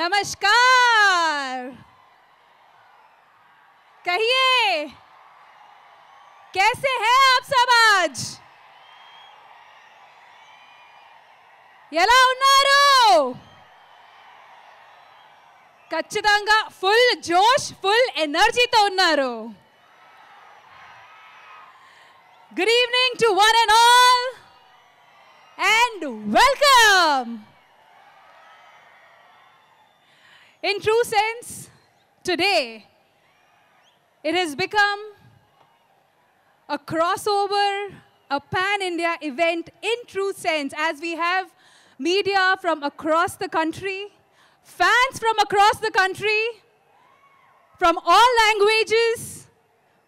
नमस्कार कहिए कैसे हैं आप सब आज खचित फुल जोश फुल एनर्जी तो good evening to one and all and welcome In true sense, today, it has become a crossover, a pan India event in true sense, as we have media from across the country, fans from across the country, from all languages,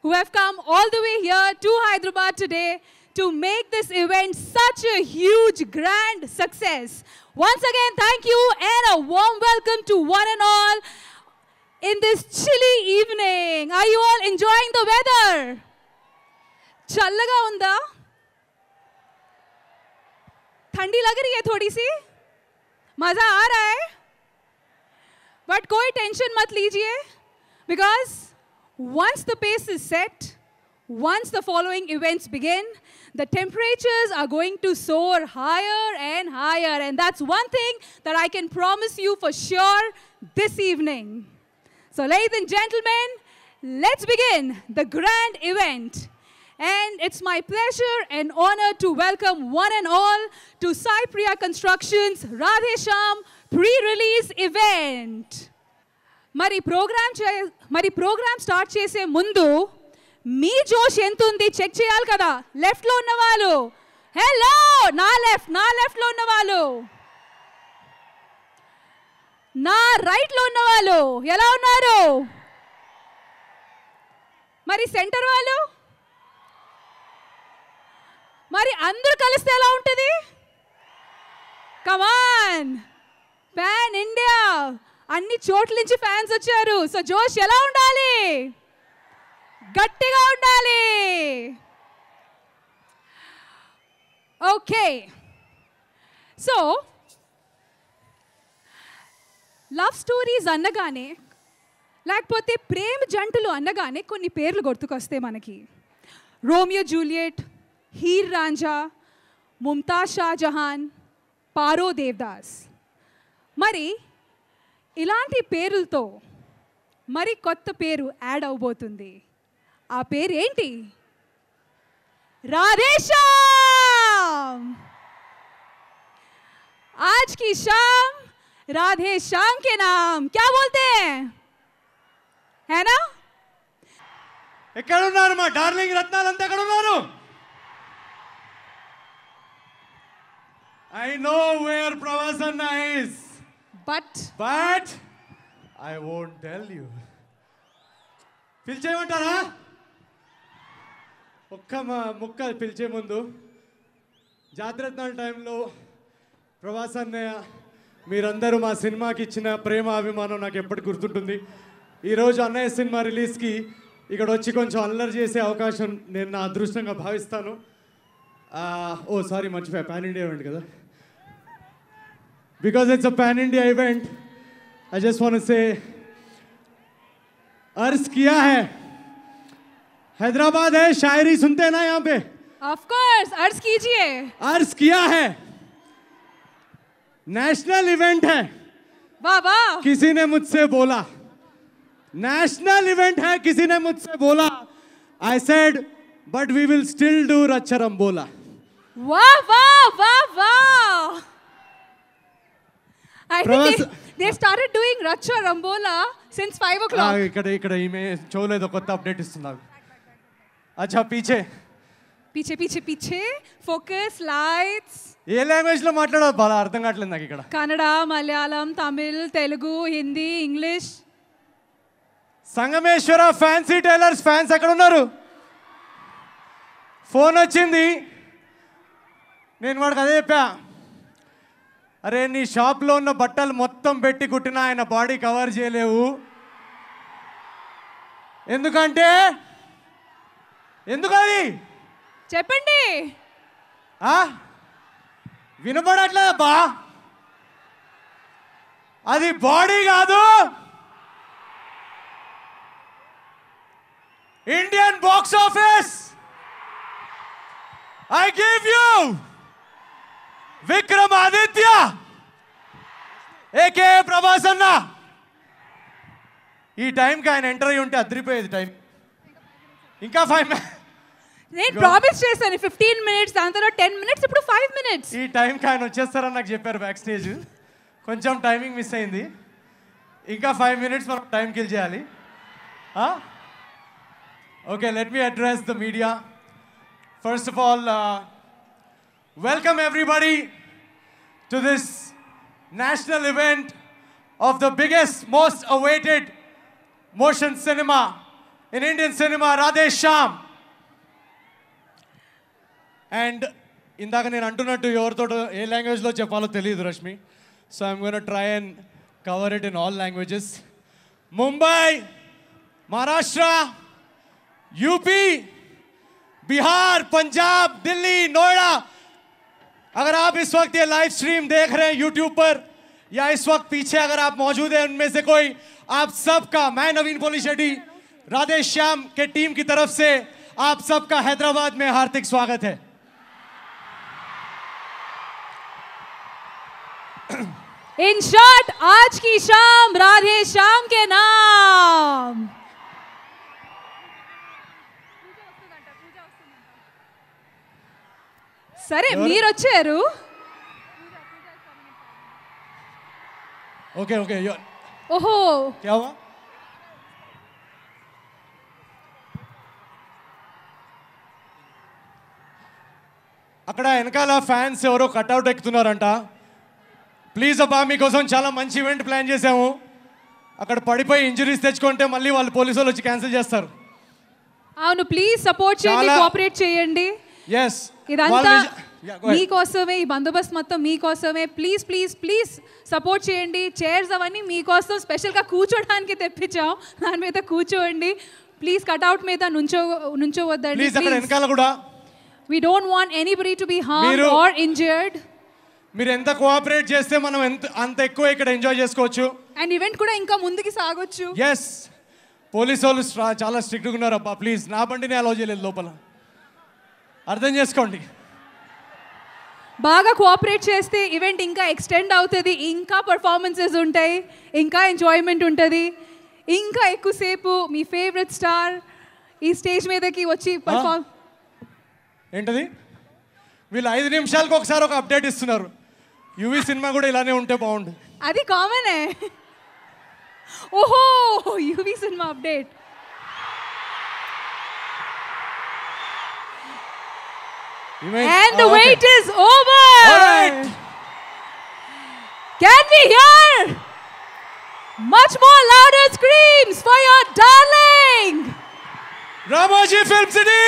who have come all the way here to Hyderabad today to make this event such a huge, grand success. Once again, thank you and a warm welcome to one and all in this chilly evening. Are you all enjoying the weather? చల్లగా unda? Thandi लग रही है थोड़ी सी मज़ा आ रहा है but कोई once the pace is set, once the following events begin, the temperatures are going to soar higher and higher. And that's one thing that I can promise you for sure this evening. So, ladies and gentlemen, let's begin the grand event. And it's my pleasure and honor to welcome one and all to Sai Constructions Radhe Sham pre-release event. Mari program చే మరి programme start చేసే మీ జోష్ ఎంత ఉంది check చేయాలి కదా లెఫ్ట్లో వాళ్ళు హలో నా లెఫ్ట్ నా లెఫ్ట్లో వాళ్ళు నా రైట్లో వాళ్ళు ఎలా ఉన్నారు మరి సెంటర్ వాళ్ళు మరి అందరూ కలిస్తే ఎలా ఉంటుంది కమాన్ ఫ్యాన్ ఇండియా అన్ని చోట్ల నుంచి ఫ్యాన్స్ వచ్చారు సో జోష్ ఎలా ఉండాలి గట్టిగా ఉండాలి ఓకే సో లవ్ స్టోరీస్ అనగానే లేకపోతే ప్రేమ జంటలు అనగానే కొన్ని పేర్లు గుర్తుకొస్తాయి మనకి రోమియో జూలియట్ హీర్ రాంజా ముమ్తాజ్ షాజహాన్ పారో దేవ్దాస్ మరి ఇలాంటి పేర్లతో మరి కొత్త పేరు యాడ్ అవబోతుంది ఆ పేరేంటి राधेश्याम आज की शाम राधे श्याम के नाम क्या बोलते हैं है ना ఎక్కడున్నారు మా డార్లింగ్ రత్నాలంతా ఎక్కడ ఉన్నారు ఐ నో వేర్ ప్రవాసన్న is but but I won't tell you పిలిచేయమంటారా ఒక్క మా ముక్క పిలిచే ముందు జాగ్రత్త టైంలో ప్రభాస్ అన్నయ్య మీరందరూ మా సినిమాకి ఇచ్చిన ప్రేమ అభిమానం నాకు ఎప్పటికి గుర్తుంటుంది ఈరోజు అన్నయ్య సినిమా రిలీజ్కి ఇక్కడ వచ్చి కొంచెం అల్లరి చేసే అవకాశం నేను నా అదృష్టంగా భావిస్తాను ఓ సారీ మర్చిపోయా ప్యాన్ ఇండియా ఈవెంట్ కదా because it's a pan India event I just want say అర్స్ కియా హే हैदराबाद है शायरी सुनते हैं ना यहाँ पे ऑफ कोर्स अर्ज कीजिए अर्ज किया है नेशनल इवेंट है बाबा किसी ने मुझसे बोला नेशनल इवेंट है किसी ने मुझसे बोला I said but we will still do रच्छरम बोला वाह वाह वाह वाह I think they started doing doing बोला सिंस since 5 o'clock. ఇక్కడ ఇక్కడ ఈమె చూలేదు కొత్త అప్డేట్ ఇస్తున్నారు अच्छा पीछे పీచే పీచే పీచే ఫోకస్ లైట్స్ ఏ లాంగ్వేజ్ లో మాట్లాడాలి బాగా అర్థం కావట్లేదు నాకు ఇక్కడ Kannada Malayalam Tamil Telugu Hindi English Sangameshwara fancy tailors fans ఎక్కడ ఉన్నారు ఫోన్ వచ్చింది నేను వాడికి అదే చెప్పా అరే నీ షాప్లో ఉన్న బట్టలు మొత్తం పెట్టి కుట్టిన ఆయన బాడీ కవర్ చేయలేవు ఎందుకంటే ఎందుకు అది చెప్పండి వినపడట్లేదు అబ్బా అది బాడీ కాదు Indian box office I give you Vikram Aditya AK Prabhas అన్న ఈ టైంకి ఆయన ఎంటర్ ఉంటే అదిరిపోయేది టైం ఇంకా ఫైవ్ నేను ప్రామిస్ చేశాను ఫిఫ్టీన్ మినిట్స్ దాని తర్వాత టెన్ మినిట్స్ ఇప్పుడు ఫైవ్ మినిట్స్ ఈ టైం ఆయన వచ్చేస్తారని నాకు చెప్పారు బ్యాక్ స్టేజ్ కొంచెం టైమింగ్ మిస్ అయింది ఇంకా ఫైవ్ మినిట్స్ మనం టైం కిల్ చేయాలి okay let me address the media first of all welcome everybody to this national event of the biggest most awaited motion cinema in Indian cinema Radhe Shyam and ఇందాక నేను అంటున్నట్టు ఎవరితో ఏ లాంగ్వేజ్లో చెప్పాలో తెలియదు Rashmi so I'm gonna try and cover it in all languages Mumbai Maharashtra UP Bihar Punjab Delhi Noida अगर आप इस वक्त ये लाइव स्ट्रीम देख रहे हैं यूट्यूब पर या इस वक्त पीछे अगर आप मौजूद हैं उनमें से कोई आप सबका मैं नवीन पोली शेट्टी राधेश्याम के टीम की तरफ से आप सबका हैदराबाद में हार्दिक स्वागत है इन शॉर्ट आज की शाम राधे शाम के नाम सर मीर ओके ओके ओहो क्या हुआ अकड़ा एनकाल फैन एवरो कटौट एक्तार ప్లీజ్ అబ్బా మీకోసం చాలా మంచి ఈవెంట్ ప్లాన్ చేసాము అక్కడ పడిపోయి ఇంజురీస్ తెచ్చుకుంటే మళ్ళీ వాళ్ళు పోలీసు వాళ్ళు వచ్చి క్యాన్సిల్ చేస్తారు అవును ప్లీజ్ సపోర్ట్ చేయండి కోఆపరేట్ చేయండి ఎస్ ఇదంతా మీకోసమే ఈ బందోబస్తు మొత్తం మీకోసమే ప్లీజ్ ప్లీజ్ ప్లీజ్ సపోర్ట్ చేయండి చైర్స్ అవన్నీ మీకోసం స్పెషల్గా కూర్చోడానికి తెప్పించాం దాని మీద కూర్చోండి ప్లీజ్ కట్అవుట్ మీద నుంచో నుంచోవద్దండి we don't want anybody to be harm or injured మీరు ఎంత కోఆపరేట్ చేస్తే మనం ఎంత అంత ఎక్కువ ఇక్కడ ఎంజాయ్ చేసుకోవచ్చు అండ్ ఈవెంట్ కూడా ఇంకా ముందుకి సాగొచ్చు ఎస్ పోలీసు వాళ్ళు చాలా స్ట్రిక్ట్గా ఉన్నారు అబ్బా ప్లీజ్ నా బండిని అలౌ చేయలేదు లోపల అర్థం చేసుకోండి బాగా కోఆపరేట్ చేస్తే ఈవెంట్ ఇంకా ఎక్స్టెండ్ అవుతుంది ఇంకా పర్ఫార్మెన్సెస్ ఉంటాయి ఇంకా ఎంజాయ్మెంట్ ఉంటుంది ఇంకా ఎక్కువసేపు మీ ఫేవరెట్ స్టార్ ఈ స్టేజ్ మీదకి వచ్చి పర్ఫార్మ్ ఏంటది వీళ్ళు ఐదు నిమిషాలకు ఒకసారి ఒక అప్డేట్ ఇస్తున్నారు యువి సినిమా కూడా ఇలానే ఉంటే బాగుండు అది కామనే ఓహో UV cinema update And the ah, wait is over. Right. Can we hear much more louder screams for your darling? Ramoji Film City!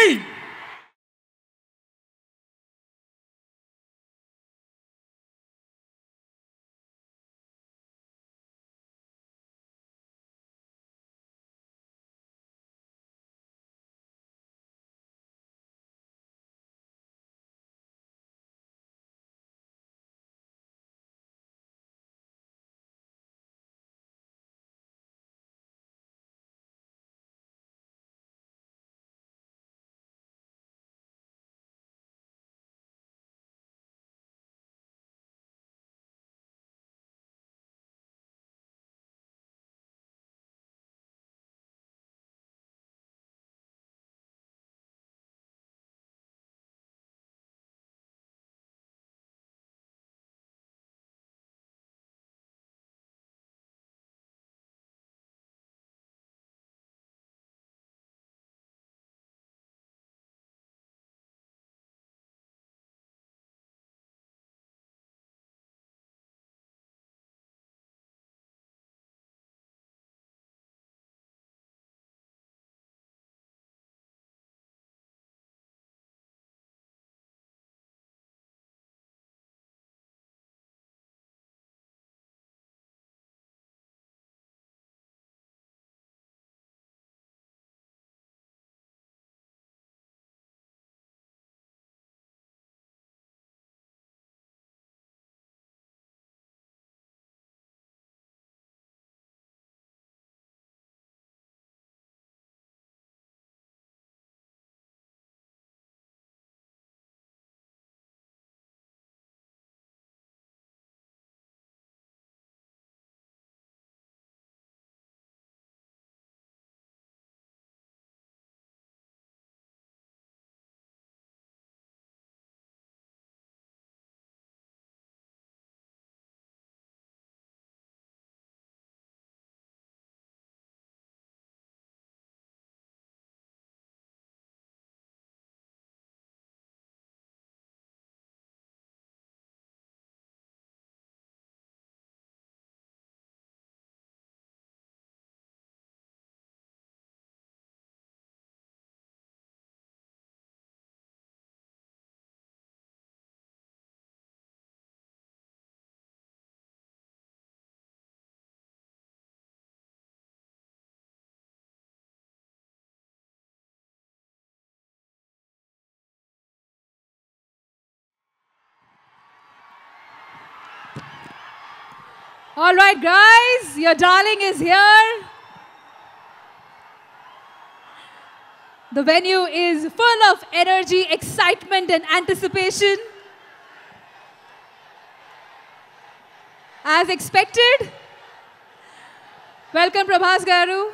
All right, guys, your darling is here. The venue is full of energy, excitement, and anticipation. As expected, welcome Prabhas Garu.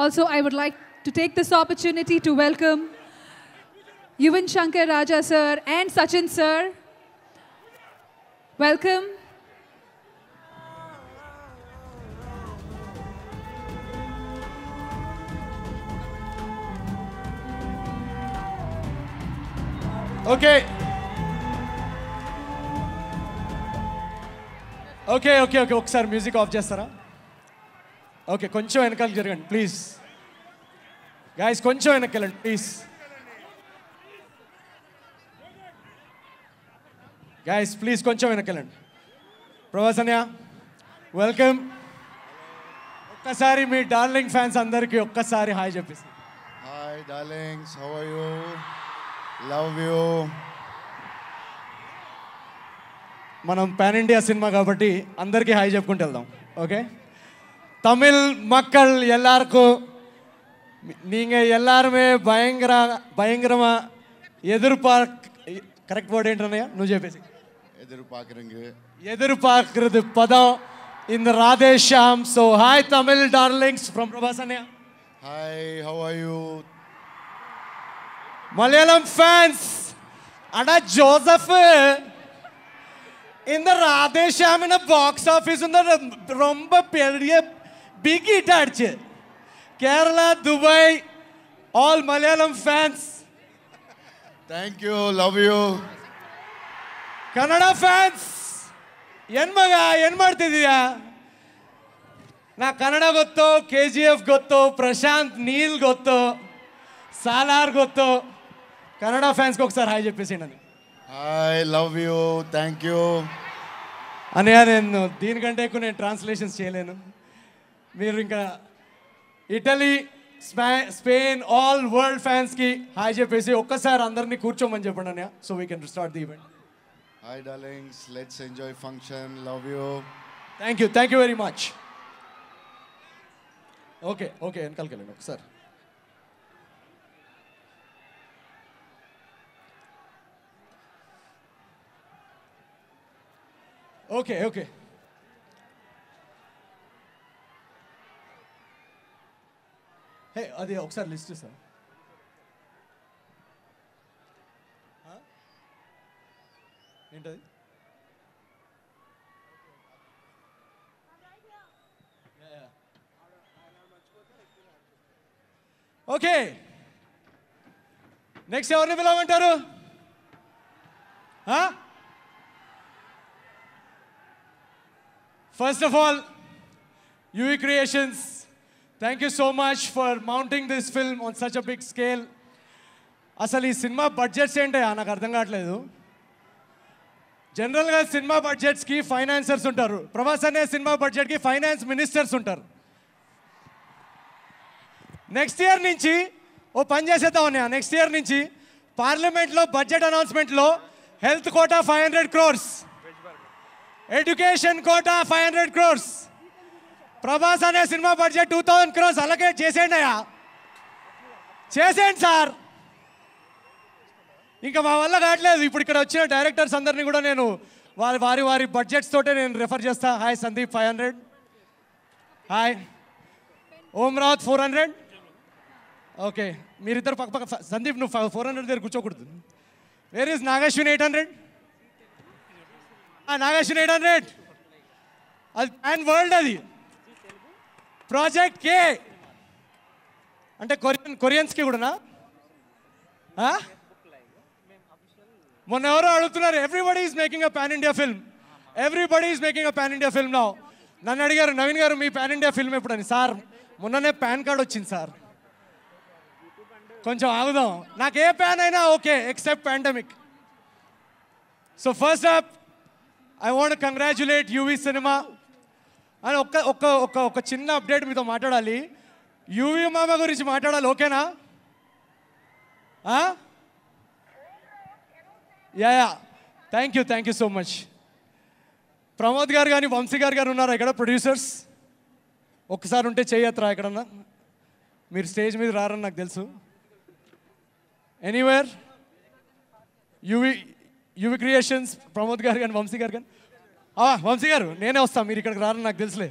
Also, I would like to take this opportunity to welcome Yuvan Shankar Raja sir and Sachin sir. Welcome. Okay. Okay. Okay. Okay okay ఒకసారి music off చేస్తారా okay కొంచెం వెనకాల జరగండి please guys కొంచెం వెళ్ళండి please guys please కొంచెం వెళ్ళండి ప్రభాసన్య welcome ఒక్కసారి మీ డార్లింగ్ ఫ్యాన్స్ అందరికీ ఒక్కసారి హాయ్ చెప్పేసి hi darling how are you love you మనం పాన్ ఇండియా సినిమా కాబట్టి అందరికీ హాయ్ చెప్పుకుంటూ వెళ్దాం ఓకే தமிழ் மக்கள் எல்லாருக்கும் நீங்கள் எல்லாருமே பயங்கர பயங்கரமாக எதிர்பார்க்க கரெக்ட் வேர்டுன்றனையா நுஜே பேசி எதிர்பார்க்குறீங்க எதிர்பார்க்கறது பதம் இந்த Radhe Shyam so hi Tamil darlings from Prabhas hi how are you Malayalam fans அடா ஜோசஃப் இந்த ராதேஷாமின் பாக்ஸ் ஆஃபீஸ் ரொம்ப பெரிய బిగ్ టార్చ్ Kerala Dubai all Malayalam fans thank you love you Kannada fans ఎన్మగా ఎన్మడుతుందిగా నా కన్నడ గొత్తో కేజీఎఫ్ గొత్తో ప్రశాంత్ నీల్ గొత్తో సాలార్ గొత్తో కన్నడ ఫ్యాన్స్కి ఒకసారి హాయ్ చెప్పేసి నన్ను hi love you thank you అనే నేను దీనికంటే ఎక్కువ నేను ట్రాన్స్లేషన్స్ చేయలేను वेर इनका Italy Spain all world fans की हाई जे फेस एक सर अंदर नी ಕೂర్చొం అని చెప్పొన్నానే so we can restart the event hi darlings let's enjoy function love you thank you thank you very much okay okay and కల్ కలం ఒక సర్ ఓకే ఓకే హే అది ఒకసారి లిస్ట్ సార్ ఏంటది ఓకే నెక్స్ట్ ఎవరిని పిలవమంటారు first of all UV creations thank you so much for mounting this film on such a big scale అసలు ఈ సినిమా బడ్జెట్స్ ఏంటో నాకు అర్థం కావట్లేదు జనరల్గా సినిమా బడ్జెట్స్కి ఫైనాన్సర్స్ ఉంటారు ప్రభాస్ అనే సినిమా బడ్జెట్కి ఫైనాన్స్ మినిస్టర్స్ ఉంటారు నెక్స్ట్ ఇయర్ నుంచి ఓ పని చేసేద్దాం అన్నయ్య నెక్స్ట్ ఇయర్ నుంచి పార్లమెంట్లో బడ్జెట్ అనౌన్స్మెంట్లో health quota five hundred crores education quota five hundred crores Prabhas అనే cinema budget two thousand crores అలాగే చేసేయండి అయ్యా చేసేయండి సార్ ఇంకా మా వల్ల కావట్లేదు ఇప్పుడు ఇక్కడ వచ్చిన డైరెక్టర్స్ అందరినీ కూడా నేను వారి వారి వారి బడ్జెట్స్ తోటే నేను రెఫర్ చేస్తా hi Sandeep five hundred hi Om Raut four hundred okay మీరిద్దరు పక్క పక్క సందీప్ నువ్వు ఫోర్ హండ్రెడ్ దగ్గర కూర్చోకూడదు where is Nag Ashwin eight hundred Nag Ashwin eight hundred అది ప్యాన్ వరల్డ్ అది ప్రాజెక్ట్ కే అంటే కొరియన్ కొరియన్స్కి కూడానా మొన్న ఎవరో అడుగుతున్నారు everybody is making a pan India film everybody is making a pan India film నావు నన్ను అడిగారు నవీన్ గారు మీ పాన్ ఇండియా ఫిల్మ్ ఎప్పుడని సార్ మొన్ననే పాన్ కార్డ్ వచ్చింది సార్ కొంచెం ఆగుదాం నాకు ఏ ప్యాన్ అయినా okay except pandemic so first up I want congratulate UV cinema అని ఒక్క ఒక్క ఒక్క ఒక చిన్న అప్డేట్ మీతో మాట్లాడాలి యువి మామ గురించి మాట్లాడాలి ఓకేనా ya ya thank you thank you so much Pramod garu కానీ వంశీ గారు గారు ఉన్నారు ఇక్కడ ప్రొడ్యూసర్స్ ఒక్కసారి ఉంటే చేయత్రా ఎక్కడన్నా మీరు స్టేజ్ మీద రారని నాకు తెలుసు anywhere UV UV creations Pramod garu కానీ వంశీ గారు కానీ వంశీ గారు నేనే వస్తాను మీరు ఇక్కడికి రారని నాకు తెలుసులే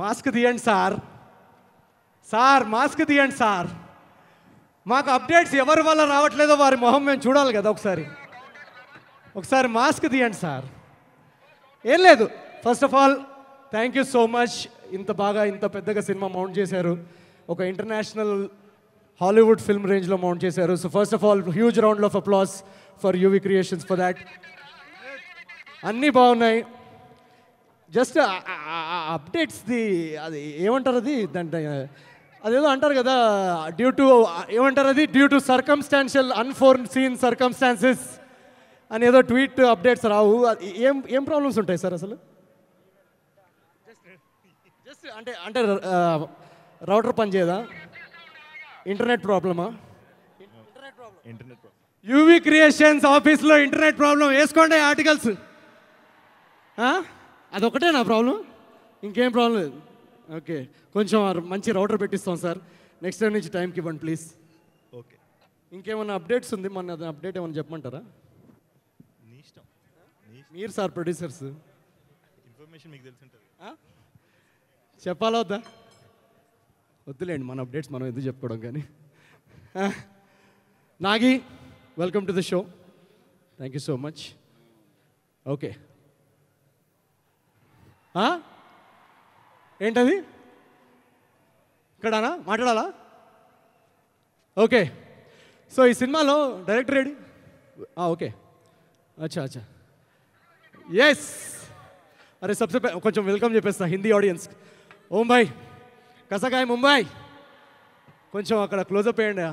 మాస్క్ తీయండి సార్ సార్ మాస్క్ తీయండి సార్ మాకు అప్డేట్స్ ఎవరి వల్ల రావట్లేదో వారి మొహం మేము చూడాలి కదా ఒకసారి ఒకసారి మాస్క్ తీయండి సార్ ఏం లేదు first of all thank you so much ఇంత బాగా ఇంత పెద్దగా సినిమా మౌంట్ చేశారు ఒక ఇంటర్నేషనల్ హాలీవుడ్ ఫిల్మ్ రేంజ్లో మౌంట్ చేశారు so first of all huge round of applause for UV creations for that అన్నీ బాగున్నాయి జస్ట్ అప్డేట్స్ది uh, uh, uh, అది ఏమంటారు అది దాంట్లో అదేదో అంటారు కదా డ్యూ టు ఏమంటారు అది due to circumstantial unforeseen circumstances అని ఏదో ట్వీట్ అప్డేట్స్ రావు ఏం ఏం ప్రాబ్లమ్స్ ఉంటాయి సార్ అసలు జస్ట్ అంటే అంటే రౌటర్ పనిచేయదా ఇంటర్నెట్ ప్రాబ్లమా ఇంటర్నెట్ యూవి క్రియేషన్స్ ఆఫీస్లో ఇంటర్నెట్ ప్రాబ్లం వేసుకోండి ఆర్టికల్స్ అదొకటే నా ప్రాబ్లం ఇంకేం ప్రాబ్లం లేదు ఓకే కొంచెం మంచి రౌటర్ పెట్టిస్తాం సార్ నెక్స్ట్ టైం నుంచి టైంకి ఇవ్వండి ప్లీజ్ ఓకే ఇంకేమైనా అప్డేట్స్ ఉంది మన అప్డేట్ ఏమైనా చెప్పమంటారా నీ ఇష్టం మీరు సార్ ప్రొడ్యూసర్స్ ఇన్ఫర్మేషన్ మీకు తెలిసి ఉంటుంది వద్దా వద్దులేండి మన అప్డేట్స్ మనం ఎందుకు చెప్పుకోవడం కానీ Nagi welcome to the show thank you so much okay ఏంటది ఇక్కడనా మాట్లాడాలా ఓకే సో ఈ సినిమాలో డైరెక్టర్ ఏడి ఓకే అచ్చా అచ్చా ఎస్ అరే సబ్సే కొంచెం వెల్కమ్ చెప్పేస్తా హిందీ ఆడియన్స్ ఓం భాయ్ కసకాయ్ ముంబై కొంచెం అక్కడ క్లోజ్ అప్ చేయండి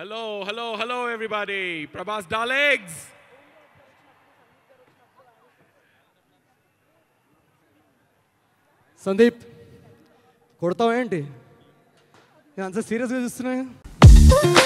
hello hello hello everybody Prabhas dialogues Sandeep కొడతావా ఏంటి ఇంత సీరియస్ గా చూస్తున్నావ్